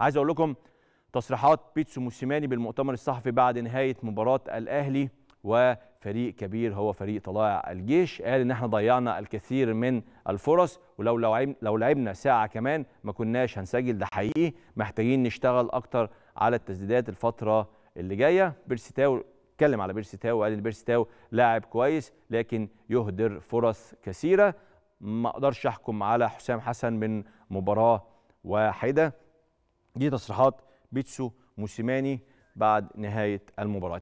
عايز اقول لكم تصريحات بيتسو موسيماني بالمؤتمر الصحفي بعد نهايه مباراه الاهلي وفريق كبير هو فريق طلائع الجيش قال ان احنا ضيعنا الكثير من الفرص ولو لو لعبنا ساعه كمان ما كناش هنسجل ده حقيقي محتاجين نشتغل اكتر على التسديدات الفتره اللي جايه بيرسيتاو اتكلم على بيرسيتاو وقال ان بيرسيتاو لاعب كويس لكن يهدر فرص كثيره ما اقدرش احكم على حسام حسن من مباراه واحده دي تصريحات بيتسو موسيماني بعد نهايه المباراه